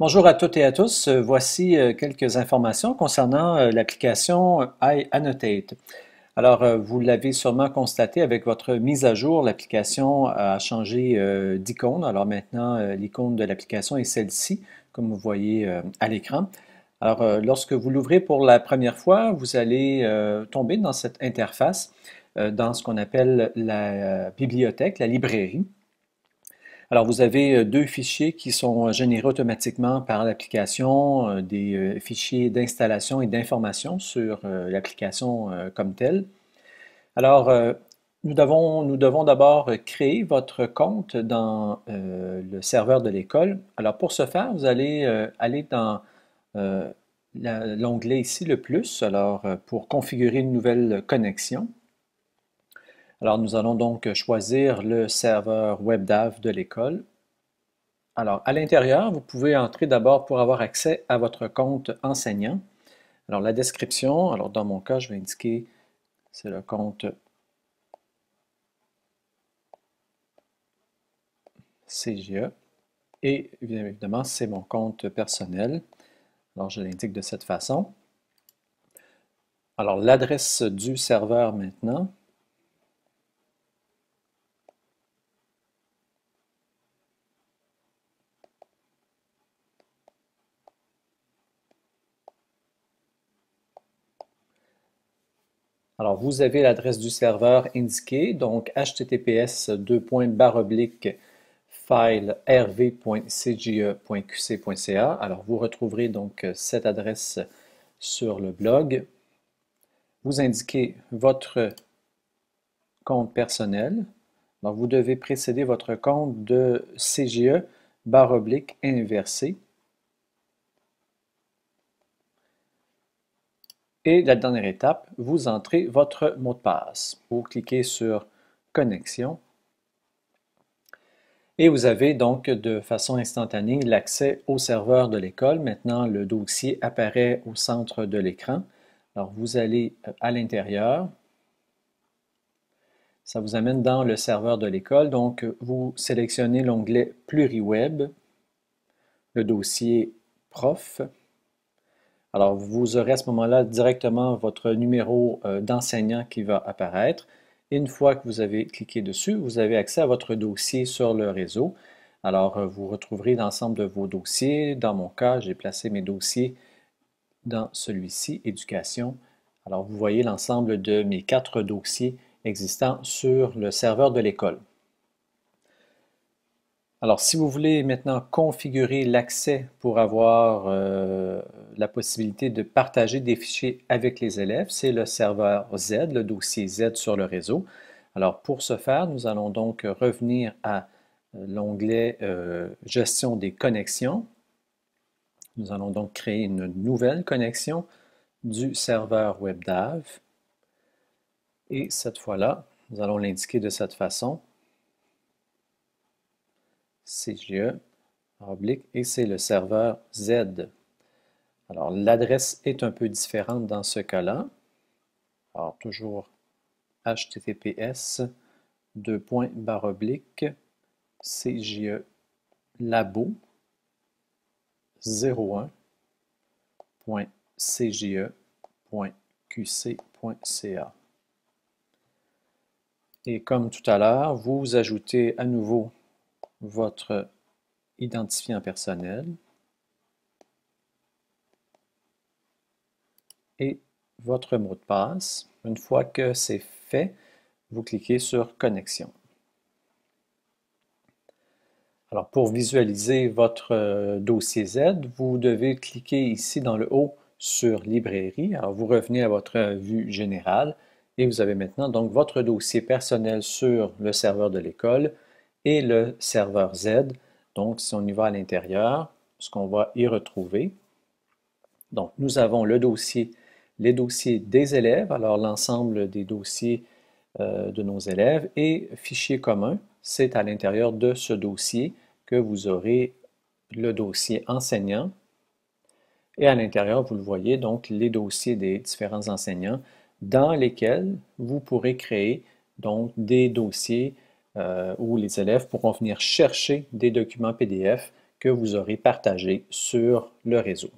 Bonjour à toutes et à tous. Euh, voici euh, quelques informations concernant euh, l'application iAnnotate. Alors, vous l'avez sûrement constaté avec votre mise à jour, l'application a changé d'icône. Alors maintenant, l'icône de l'application est celle-ci, comme vous voyez à l'écran. Alors, lorsque vous l'ouvrez pour la première fois, vous allez tomber dans cette interface, dans ce qu'on appelle la bibliothèque, la librairie. Alors, vous avez euh, deux fichiers qui sont euh, générés automatiquement par l'application, euh, des fichiers d'installation et d'information sur l'application comme telle. Alors, nous devons, d'abord créer votre compte dans le serveur de l'école. Alors pour ce faire, vous allez aller dans l'onglet ici, le plus, alors pour configurer une nouvelle connexion. Alors, nous allons donc choisir le serveur WebDAV de l'école. Alors, à l'intérieur, vous pouvez entrer d'abord pour avoir accès à votre compte enseignant. Alors, la description, alors dans mon cas, je vais indiquer c'est le compte CGE. Et bien évidemment, c'est mon compte personnel. Alors, je l'indique de cette façon. Alors, l'adresse du serveur maintenant, Alors, vous avez l'adresse du serveur indiquée, donc https file rv.cge.qc.ca. Alors, vous retrouverez donc euh, cette adresse sur le blog. Vous indiquez votre compte personnel. Donc, vous devez précéder votre compte de CGE barre inversé. Et la dernière étape, vous entrez votre mot de passe. Vous cliquez sur Connexion. Et vous avez donc de façon instantanée l'accès au serveur de l'école. Maintenant, le dossier apparaît au centre de l'écran. Alors, vous allez euh, à l'intérieur. Ça vous amène dans le serveur de l'école. Donc, vous sélectionnez l'onglet Pluriweb, le dossier Prof. Alors, vous aurez à ce moment-là directement votre numéro euh, d'enseignant qui va apparaître. une fois que vous avez cliqué dessus, vous avez accès à votre dossier sur le réseau. Alors, euh, vous retrouverez l'ensemble de vos dossiers. Dans mon cas, j'ai placé mes dossiers dans celui-ci, éducation. Alors, vous voyez l'ensemble de mes quatre dossiers existants sur le serveur de l'école. Alors, si vous voulez maintenant configurer l'accès pour avoir euh, la possibilité de partager des fichiers avec les élèves, c'est le serveur Z, le dossier Z sur le réseau. Alors, pour ce faire, nous allons donc revenir à euh, l'onglet euh, Gestion des connexions. Nous allons donc créer une nouvelle connexion du serveur WebDAV. Et cette fois-là, nous allons l'indiquer de cette façon CGE, oblique, et c'est le serveur Z. Alors, l'adresse est un peu différente dans ce cas-là. Alors, toujours https deux points oblique CGE labo 01.cge.qc.ca. Et comme tout à l'heure, vous ajoutez à nouveau votre identifiant personnel et votre mot de passe. Une fois que c'est fait, vous cliquez sur Connexion. Alors pour visualiser votre euh, dossier Z, vous devez cliquer ici dans le haut sur Librairie. Alors vous revenez à votre vue générale et vous avez maintenant donc votre dossier personnel sur le serveur de l'école et le serveur Z. Donc, si on y va à l'intérieur, ce qu'on va y retrouver. Donc, nous avons le dossier, les dossiers des élèves, alors l'ensemble des dossiers euh, de nos élèves, et fichiers commun, c'est à l'intérieur de ce dossier que vous aurez le dossier enseignant. Et à l'intérieur, vous le voyez, donc les dossiers des différents enseignants dans lesquels vous pourrez créer donc des dossiers euh, ou où les élèves pourront venir chercher des documents PDF que vous aurez partagés sur le réseau.